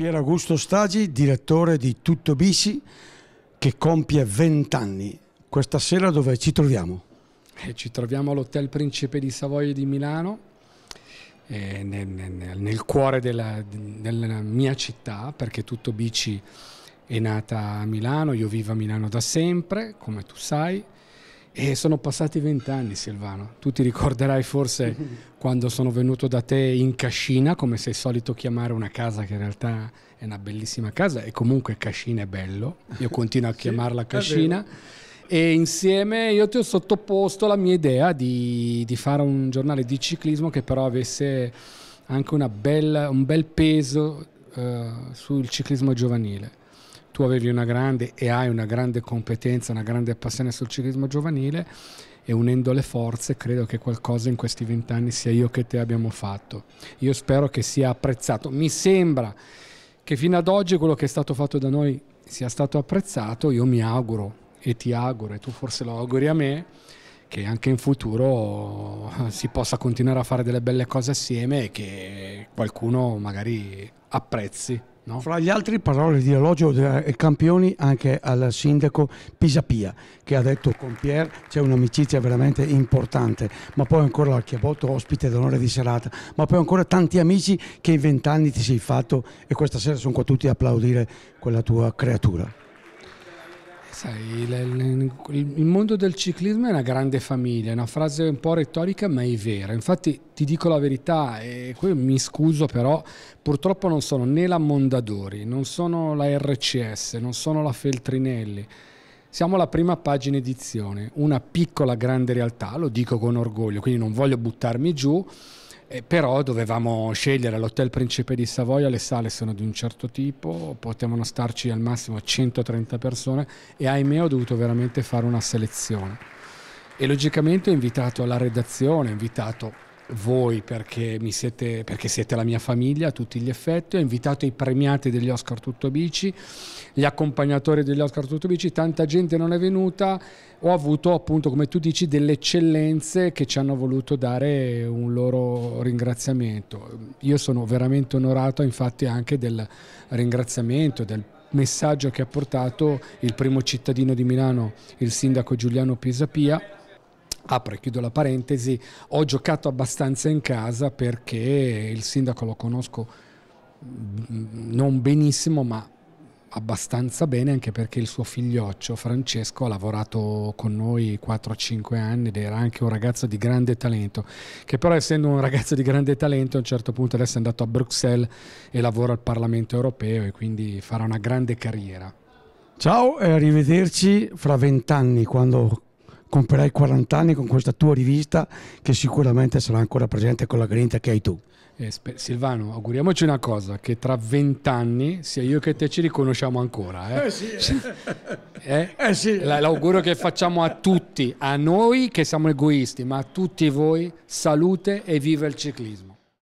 Piero Augusto Stagi, direttore di Tutto Bici, che compie 20 anni. Questa sera dove ci troviamo? Eh, ci troviamo all'Hotel Principe di Savoia di Milano, eh, nel, nel, nel, cuore della, della, mia città, perché Tutto Bici è nata a Milano, io vivo a Milano da sempre, come tu sai, e sono passati vent'anni Silvano, tu ti ricorderai forse quando sono venuto da te in cascina, come sei solito chiamare una casa che in realtà è una bellissima casa e comunque cascina è bello, io continuo a sì, chiamarla cascina e insieme io ti ho sottoposto la mia idea di, di fare un giornale di ciclismo che però avesse anche bella, un bel peso uh, sul ciclismo giovanile tu avevi una grande e hai una grande competenza, una grande passione sul ciclismo giovanile e unendo le forze credo che qualcosa in questi vent'anni sia io che te abbiamo fatto. Io spero che sia apprezzato. Mi sembra che fino ad oggi quello che è stato fatto da noi sia stato apprezzato, io mi auguro e ti auguro e tu forse lo auguri a me che anche in futuro si possa continuare a fare delle belle cose assieme e che qualcuno magari apprezzi No? Fra gli altri parole di elogio e eh, campioni anche al sindaco Pisapia che ha detto con Pierre c'è un'amicizia veramente importante, ma poi ancora al Chiabotto ospite d'onore di serata, ma poi ancora tanti amici che in vent'anni ti sei fatto e questa sera sono qua tutti a applaudire quella tua creatura. Sai, il, il, mondo del ciclismo è una grande famiglia, è una frase un po' retorica ma è vera. Infatti ti dico la verità, e qui mi scuso però, purtroppo non sono né la Mondadori, non sono la RCS, non sono la Feltrinelli. Siamo alla prima pagina edizione, una piccola grande realtà, lo dico con orgoglio, quindi non voglio buttarmi giù eh, però dovevamo scegliere l'Hotel Principe di Savoia, le sale sono di un certo tipo, potevano starci al massimo 130 persone e ahimè ho dovuto veramente fare una selezione. E logicamente ho invitato la redazione, ho invitato voi perché, siete, perché siete, la mia famiglia a tutti gli effetti, ho invitato i premiati degli Oscar Tuttobici, gli accompagnatori degli Oscar Tuttobici, tanta gente non è venuta, ho avuto appunto come tu dici delle eccellenze che ci hanno voluto dare un loro ringraziamento. Io sono veramente onorato infatti anche del ringraziamento, del messaggio che ha portato il primo cittadino di Milano, il sindaco Giuliano Pisapia apro e chiudo la parentesi, ho giocato abbastanza in casa perché il sindaco lo conosco mm, non benissimo, ma abbastanza bene anche perché il suo figlioccio Francesco ha lavorato con noi 4-5 anni ed era anche un ragazzo di grande talento che però essendo un ragazzo di grande talento a un certo punto adesso è andato a Bruxelles e lavora al Parlamento europeo e quindi farà una grande carriera. Ciao e arrivederci fra vent'anni quando comperai 40 anni con questa tua rivista che sicuramente sarà ancora presente con la grinta che hai tu. Eh, Silvano, auguriamoci una cosa, che tra vent'anni sia io che te ci riconosciamo ancora. Eh, eh sì. Eh? eh sì. L'augurio che facciamo a tutti, a noi che siamo egoisti, ma a tutti voi, salute e viva il ciclismo.